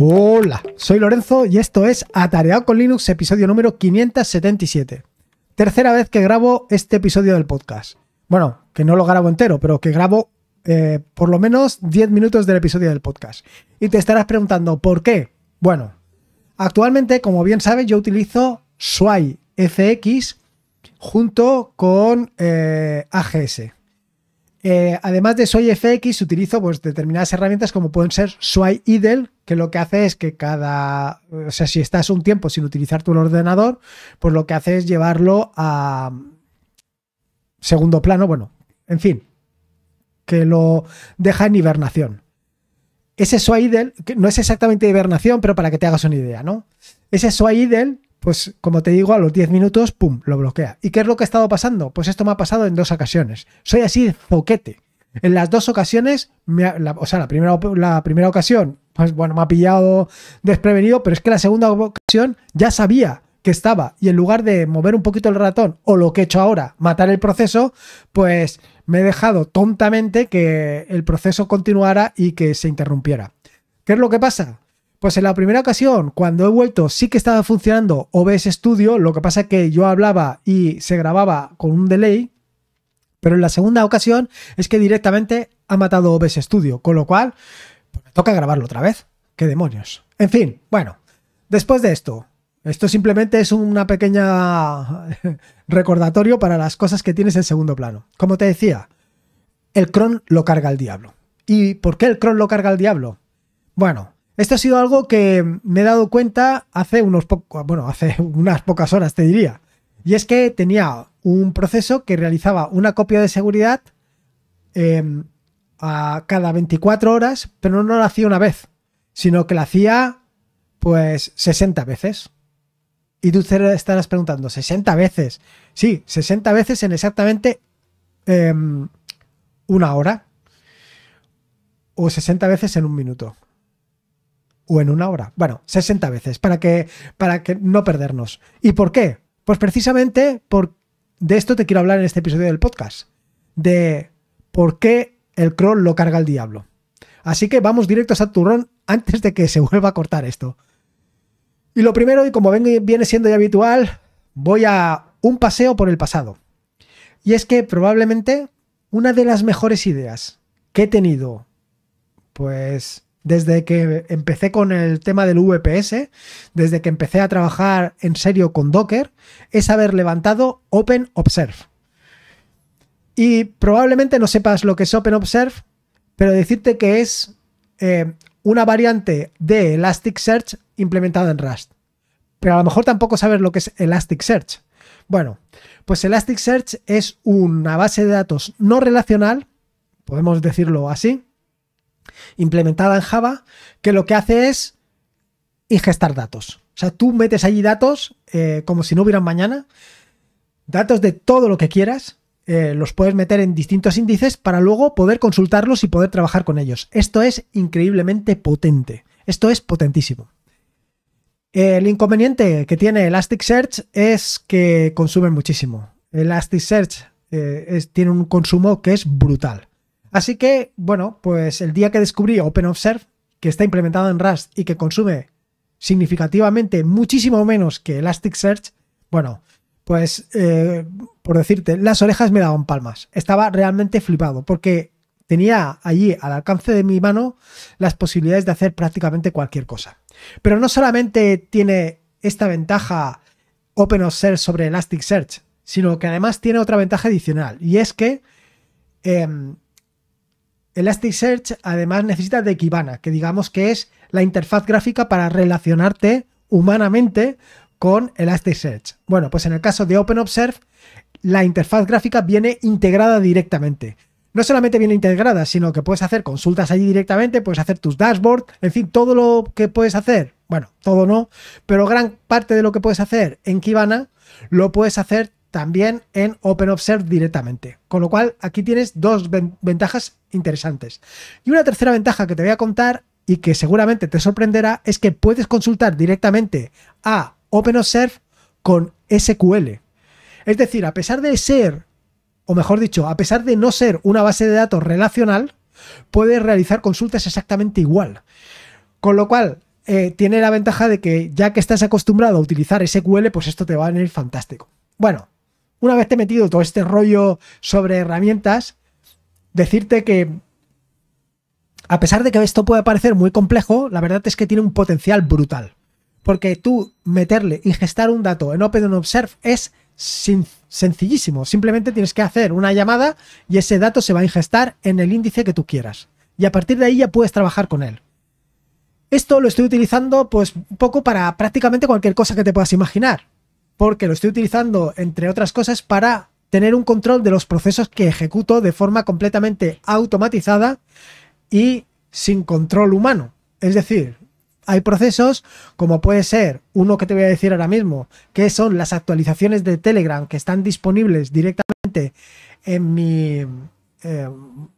Hola, soy Lorenzo y esto es Atareado con Linux, episodio número 577. Tercera vez que grabo este episodio del podcast. Bueno, que no lo grabo entero, pero que grabo eh, por lo menos 10 minutos del episodio del podcast. Y te estarás preguntando, ¿por qué? Bueno, actualmente, como bien sabes, yo utilizo sway, FX junto con eh, AGS. Eh, además de FX, utilizo pues, determinadas herramientas como pueden ser Sway Idle, que lo que hace es que cada. O sea, si estás un tiempo sin utilizar tu ordenador, pues lo que hace es llevarlo a segundo plano. Bueno, en fin, que lo deja en hibernación. Ese Sway Idle, que no es exactamente hibernación, pero para que te hagas una idea, ¿no? Ese Sway Idle pues como te digo, a los 10 minutos, ¡pum!, lo bloquea. ¿Y qué es lo que ha estado pasando? Pues esto me ha pasado en dos ocasiones. Soy así de En las dos ocasiones, o sea, la primera, la primera ocasión, pues bueno, me ha pillado desprevenido, pero es que la segunda ocasión ya sabía que estaba y en lugar de mover un poquito el ratón o lo que he hecho ahora, matar el proceso, pues me he dejado tontamente que el proceso continuara y que se interrumpiera. ¿Qué es lo que pasa? Pues en la primera ocasión, cuando he vuelto, sí que estaba funcionando OBS Studio, lo que pasa es que yo hablaba y se grababa con un delay, pero en la segunda ocasión es que directamente ha matado OBS Studio, con lo cual pues me toca grabarlo otra vez. ¡Qué demonios! En fin, bueno, después de esto, esto simplemente es una pequeña recordatorio para las cosas que tienes en segundo plano. Como te decía, el cron lo carga el diablo. ¿Y por qué el cron lo carga el diablo? Bueno, esto ha sido algo que me he dado cuenta hace unos pocos, bueno, hace unas pocas horas, te diría. Y es que tenía un proceso que realizaba una copia de seguridad em, a cada 24 horas, pero no la hacía una vez, sino que la hacía pues 60 veces. Y tú te estarás preguntando, 60 veces. Sí, 60 veces en exactamente em, una hora. O 60 veces en un minuto o en una hora. Bueno, 60 veces, para que, para que no perdernos. ¿Y por qué? Pues precisamente por, de esto te quiero hablar en este episodio del podcast. De por qué el crawl lo carga el diablo. Así que vamos directos a turrón antes de que se vuelva a cortar esto. Y lo primero, y como viene siendo ya habitual, voy a un paseo por el pasado. Y es que probablemente una de las mejores ideas que he tenido, pues desde que empecé con el tema del VPS, desde que empecé a trabajar en serio con Docker, es haber levantado OpenObserve. Y probablemente no sepas lo que es OpenObserve, pero decirte que es eh, una variante de Elasticsearch implementada en Rust. Pero a lo mejor tampoco sabes lo que es Elasticsearch. Bueno, pues Elasticsearch es una base de datos no relacional, podemos decirlo así, implementada en Java que lo que hace es ingestar datos. O sea, tú metes allí datos eh, como si no hubieran mañana, datos de todo lo que quieras, eh, los puedes meter en distintos índices para luego poder consultarlos y poder trabajar con ellos. Esto es increíblemente potente. Esto es potentísimo. El inconveniente que tiene Elasticsearch es que consume muchísimo. Elasticsearch eh, tiene un consumo que es brutal. Así que, bueno, pues el día que descubrí OpenObserve, que está implementado en Rust y que consume significativamente muchísimo menos que Elasticsearch, bueno, pues eh, por decirte, las orejas me daban palmas. Estaba realmente flipado porque tenía allí al alcance de mi mano las posibilidades de hacer prácticamente cualquier cosa. Pero no solamente tiene esta ventaja OpenObserve sobre Elasticsearch, sino que además tiene otra ventaja adicional y es que em, Elasticsearch además necesita de Kibana, que digamos que es la interfaz gráfica para relacionarte humanamente con Elasticsearch. Bueno, pues en el caso de OpenObserve, la interfaz gráfica viene integrada directamente. No solamente viene integrada, sino que puedes hacer consultas allí directamente, puedes hacer tus dashboards, en fin, todo lo que puedes hacer, bueno, todo no, pero gran parte de lo que puedes hacer en Kibana lo puedes hacer también en OpenObserve directamente. Con lo cual, aquí tienes dos ventajas interesantes. Y una tercera ventaja que te voy a contar y que seguramente te sorprenderá es que puedes consultar directamente a OpenObserve con SQL. Es decir, a pesar de ser, o mejor dicho, a pesar de no ser una base de datos relacional, puedes realizar consultas exactamente igual. Con lo cual, eh, tiene la ventaja de que ya que estás acostumbrado a utilizar SQL, pues esto te va a venir fantástico. Bueno, una vez te he metido todo este rollo sobre herramientas, decirte que a pesar de que esto puede parecer muy complejo, la verdad es que tiene un potencial brutal. Porque tú meterle, ingestar un dato en OpenObserve es sencillísimo. Simplemente tienes que hacer una llamada y ese dato se va a ingestar en el índice que tú quieras. Y a partir de ahí ya puedes trabajar con él. Esto lo estoy utilizando pues un poco para prácticamente cualquier cosa que te puedas imaginar porque lo estoy utilizando, entre otras cosas, para tener un control de los procesos que ejecuto de forma completamente automatizada y sin control humano. Es decir, hay procesos como puede ser uno que te voy a decir ahora mismo, que son las actualizaciones de Telegram que están disponibles directamente en mi eh,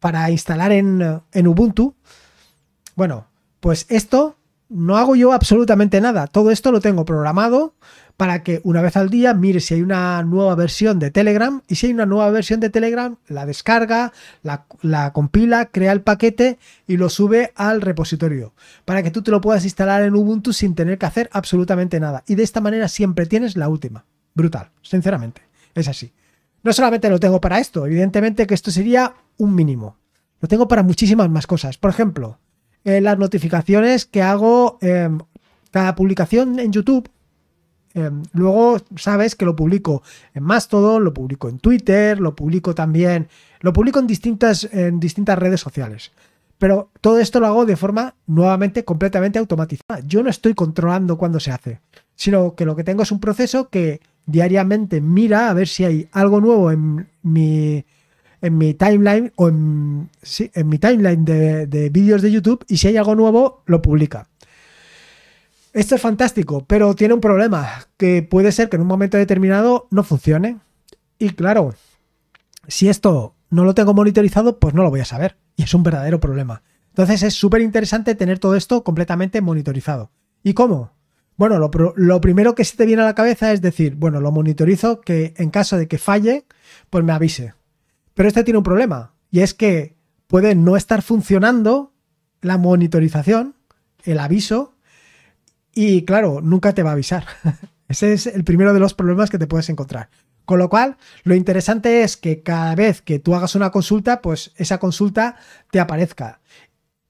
para instalar en, en Ubuntu. Bueno, pues esto no hago yo absolutamente nada. Todo esto lo tengo programado para que una vez al día mire si hay una nueva versión de Telegram y si hay una nueva versión de Telegram, la descarga, la, compila, crea el paquete y lo sube al repositorio para que tú te lo puedas instalar en Ubuntu sin tener que hacer absolutamente nada. Y de esta manera siempre tienes la última. Brutal, sinceramente. Es así. No solamente lo tengo para esto, evidentemente que esto sería un mínimo. Lo tengo para muchísimas más cosas. Por ejemplo, eh, las notificaciones que hago eh, cada publicación en YouTube Em, luego sabes que lo publico en Mastodon, lo publico en Twitter, lo publico también, lo publico en distintas, en distintas redes sociales. Pero todo esto lo hago de forma nuevamente completamente automatizada. Yo no estoy controlando cuándo se hace, sino que lo que tengo es un proceso que diariamente mira a ver si hay algo nuevo en mi, en mi timeline o en, mi timeline de vídeos de YouTube y si hay algo nuevo lo publica. Esto es fantástico, pero tiene un problema, que puede ser que en un momento determinado no funcione. Y claro, si esto no lo tengo monitorizado, pues no lo voy a saber. Y es un verdadero problema. Entonces es súper interesante tener todo esto completamente monitorizado. ¿Y cómo? Bueno, lo, primero que se te viene a la cabeza es decir, bueno, lo monitorizo que en caso de que falle, pues me avise. Pero este tiene un problema, y es que puede no estar funcionando la monitorización, el aviso, y claro, nunca te va a avisar. Ese es el primero de los problemas que te puedes encontrar. Con lo cual, lo interesante es que cada vez que tú hagas una consulta, pues esa consulta te aparezca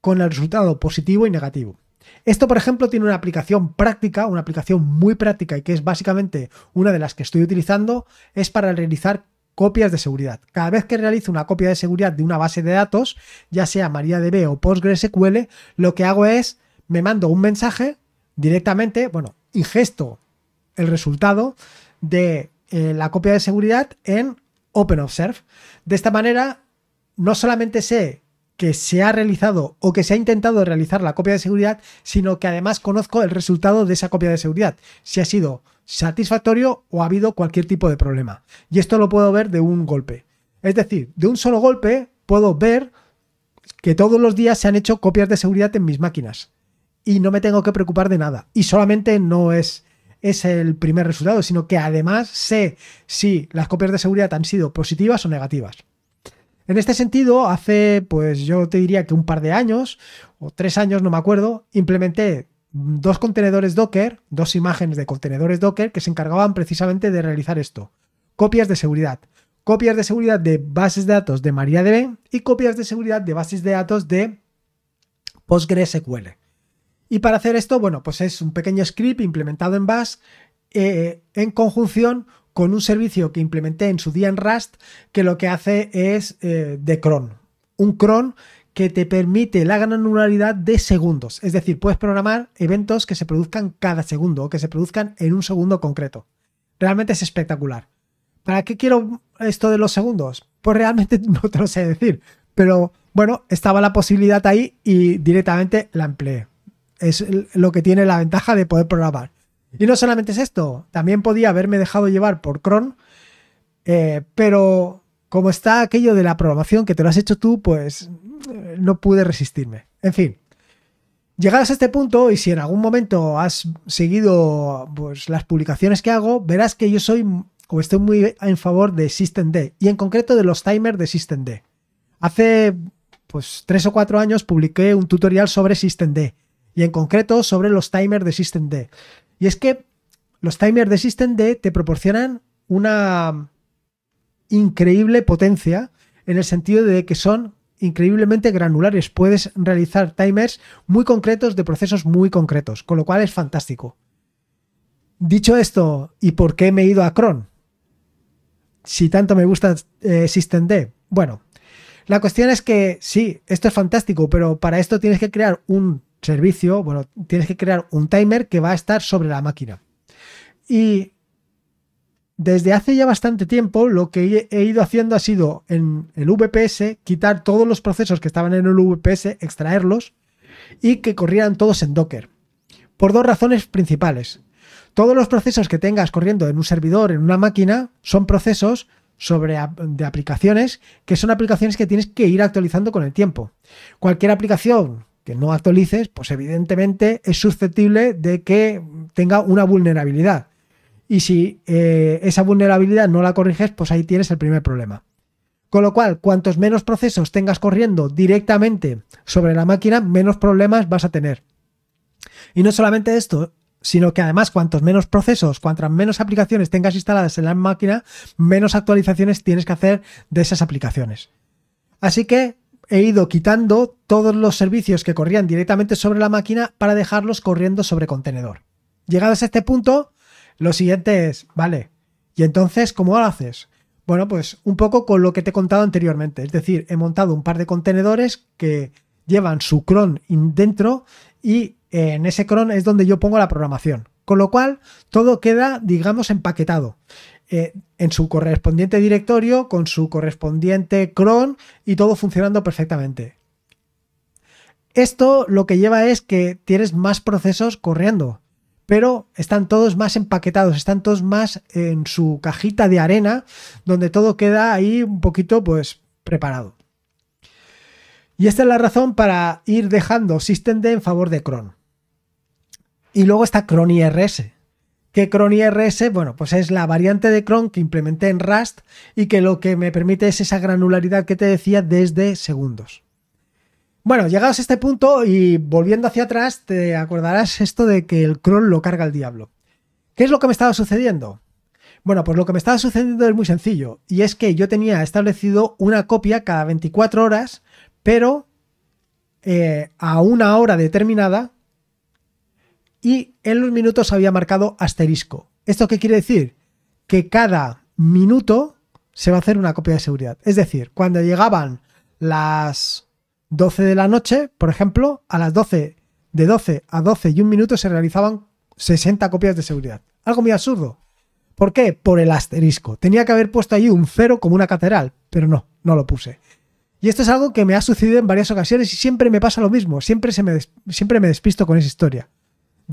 con el resultado positivo y negativo. Esto, por ejemplo, tiene una aplicación práctica, una aplicación muy práctica y que es básicamente una de las que estoy utilizando, es para realizar copias de seguridad. Cada vez que realizo una copia de seguridad de una base de datos, ya sea MariaDB o PostgreSQL, lo que hago es, me mando un mensaje directamente, bueno, ingesto el resultado de eh, la copia de seguridad en OpenObserve. De esta manera, no solamente sé que se ha realizado o que se ha intentado realizar la copia de seguridad, sino que además conozco el resultado de esa copia de seguridad, si ha sido satisfactorio o ha habido cualquier tipo de problema. Y esto lo puedo ver de un golpe. Es decir, de un solo golpe puedo ver que todos los días se han hecho copias de seguridad en mis máquinas y no me tengo que preocupar de nada. Y solamente no es, es el primer resultado, sino que además sé si las copias de seguridad han sido positivas o negativas. En este sentido, hace, pues yo te diría que un par de años, o tres años, no me acuerdo, implementé dos contenedores Docker, dos imágenes de contenedores Docker que se encargaban precisamente de realizar esto. Copias de seguridad. Copias de seguridad de bases de datos de MariaDB y copias de seguridad de bases de datos de PostgreSQL. Y para hacer esto, bueno, pues es un pequeño script implementado en Bash eh, en conjunción con un servicio que implementé en su día en Rust que lo que hace es eh, de cron. Un cron que te permite la granularidad de segundos. Es decir, puedes programar eventos que se produzcan cada segundo o que se produzcan en un segundo concreto. Realmente es espectacular. ¿Para qué quiero esto de los segundos? Pues realmente no te lo sé decir. Pero bueno, estaba la posibilidad ahí y directamente la empleé es lo que tiene la ventaja de poder programar. Y no solamente es esto, también podía haberme dejado llevar por Cron, eh, pero como está aquello de la programación que te lo has hecho tú, pues eh, no pude resistirme. En fin, llegadas a este punto y si en algún momento has seguido pues, las publicaciones que hago, verás que yo soy o estoy muy en favor de SystemD y en concreto de los timers de SystemD. Hace pues tres o cuatro años publiqué un tutorial sobre SystemD y en concreto sobre los timers de SystemD. Y es que los timers de SystemD te proporcionan una increíble potencia en el sentido de que son increíblemente granulares. Puedes realizar timers muy concretos de procesos muy concretos, con lo cual es fantástico. Dicho esto, ¿y por qué me he ido a Cron? Si tanto me gusta eh, SystemD. Bueno, la cuestión es que sí, esto es fantástico, pero para esto tienes que crear un servicio, bueno, tienes que crear un timer que va a estar sobre la máquina. Y desde hace ya bastante tiempo lo que he ido haciendo ha sido en el VPS quitar todos los procesos que estaban en el VPS, extraerlos y que corrieran todos en Docker. Por dos razones principales. Todos los procesos que tengas corriendo en un servidor, en una máquina, son procesos sobre de aplicaciones que son aplicaciones que tienes que ir actualizando con el tiempo. Cualquier aplicación que no actualices, pues evidentemente es susceptible de que tenga una vulnerabilidad. Y si eh, esa vulnerabilidad no la corriges, pues ahí tienes el primer problema. Con lo cual, cuantos menos procesos tengas corriendo directamente sobre la máquina, menos problemas vas a tener. Y no solamente esto, sino que además cuantos menos procesos, cuantas menos aplicaciones tengas instaladas en la máquina, menos actualizaciones tienes que hacer de esas aplicaciones. Así que he ido quitando todos los servicios que corrían directamente sobre la máquina para dejarlos corriendo sobre contenedor. Llegados a este punto, lo siguiente es, vale, ¿y entonces cómo lo haces? Bueno, pues un poco con lo que te he contado anteriormente, es decir, he montado un par de contenedores que llevan su cron dentro y eh, en ese cron es donde yo pongo la programación. Con lo cual, todo queda, digamos, empaquetado. Eh, en su correspondiente directorio, con su correspondiente cron y todo funcionando perfectamente. Esto lo que lleva es que tienes más procesos corriendo, pero están todos más empaquetados, están todos más en su cajita de arena, donde todo queda ahí un poquito pues preparado. Y esta es la razón para ir dejando systemd en favor de cron. Y luego está cron IRS, que Cron rs, bueno, pues es la variante de Cron que implementé en Rust y que lo que me permite es esa granularidad que te decía desde segundos. Bueno, llegados a este punto y volviendo hacia atrás, te acordarás esto de que el cron lo carga el diablo. ¿Qué es lo que me estaba sucediendo? Bueno, pues lo que me estaba sucediendo es muy sencillo, y es que yo tenía establecido una copia cada 24 horas, pero eh, a una hora determinada y en los minutos había marcado asterisco. ¿Esto qué quiere decir? Que cada minuto se va a hacer una copia de seguridad. Es decir, cuando llegaban las 12 de la noche, por ejemplo, a las 12, de 12 a 12 y un minuto se realizaban 60 copias de seguridad. Algo muy absurdo. ¿Por qué? Por el asterisco. Tenía que haber puesto allí un cero como una catedral, pero no, no lo puse. Y esto es algo que me ha sucedido en varias ocasiones y siempre me pasa lo mismo, siempre, se me, siempre me despisto con esa historia.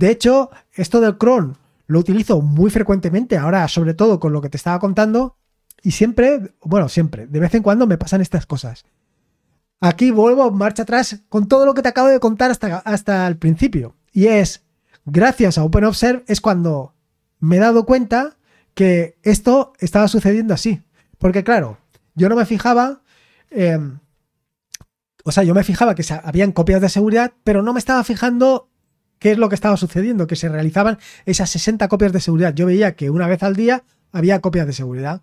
De hecho, esto del cron lo utilizo muy frecuentemente ahora, sobre todo con lo que te estaba contando, y siempre, bueno, siempre, de vez en cuando me pasan estas cosas. Aquí vuelvo marcha atrás con todo lo que te acabo de contar hasta, hasta el principio. Y es, gracias a OpenObserve, es cuando me he dado cuenta que esto estaba sucediendo así. Porque claro, yo no me fijaba, eh, o sea, yo me fijaba que habían copias de seguridad, pero no me estaba fijando ¿Qué es lo que estaba sucediendo? Que se realizaban esas 60 copias de seguridad. Yo veía que una vez al día había copias de seguridad.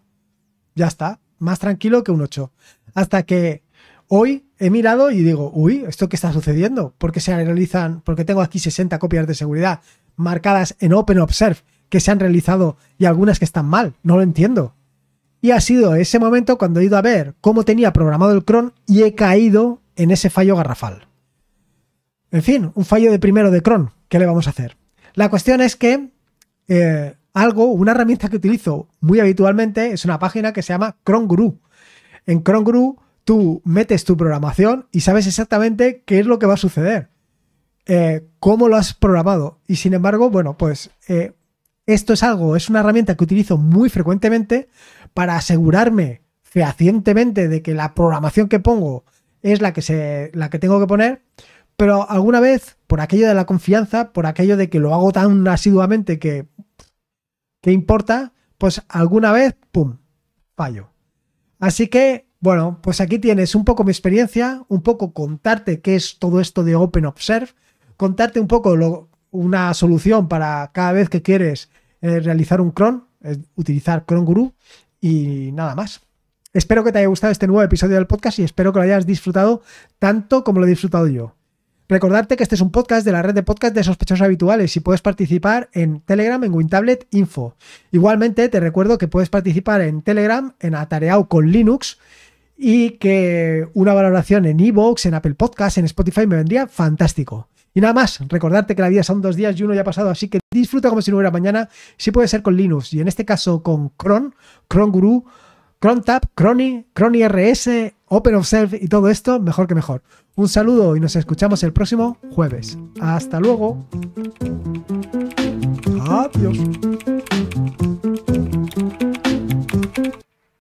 Ya está, más tranquilo que un 8. Hasta que hoy he mirado y digo, uy, ¿esto qué está sucediendo? ¿Por qué se realizan, porque tengo aquí 60 copias de seguridad marcadas en Open Observe que se han realizado y algunas que están mal. No lo entiendo. Y ha sido ese momento cuando he ido a ver cómo tenía programado el cron y he caído en ese fallo garrafal. En fin, un fallo de primero de cron. ¿Qué le vamos a hacer? La cuestión es que eh, algo, una herramienta que utilizo muy habitualmente es una página que se llama Cron En Cron tú metes tu programación y sabes exactamente qué es lo que va a suceder, eh, cómo lo has programado. Y sin embargo, bueno, pues eh, esto es algo, es una herramienta que utilizo muy frecuentemente para asegurarme fehacientemente de que la programación que pongo es la que, se, la que tengo que poner pero alguna vez, por aquello de la confianza, por aquello de que lo hago tan asiduamente que, importa, pues alguna vez, ¡pum!, fallo. Así que, bueno, pues aquí tienes un poco mi experiencia, un poco contarte qué es todo esto de Open Observe, contarte un poco una solución para cada vez que quieres eh, realizar un cron, eh, utilizar cron guru y nada más. Espero que te haya gustado este nuevo episodio del podcast y espero que lo hayas disfrutado tanto como lo he disfrutado yo. Recordarte que este es un podcast de la red de podcast de sospechosos habituales y puedes participar en Telegram en WinTablet Info. Igualmente te recuerdo que puedes participar en Telegram en Atareao con Linux y que una valoración en Evox, en Apple Podcasts, en Spotify me vendría fantástico. Y nada más, recordarte que la vida son dos días y uno ya ha pasado, así que disfruta como si no hubiera mañana, si puede ser con Linux y en este caso con Cron, Cron Guru, Tap, Crony, Crony RS, Open Self y todo esto, mejor que mejor. Un saludo y nos escuchamos el próximo jueves. Hasta luego. Adiós.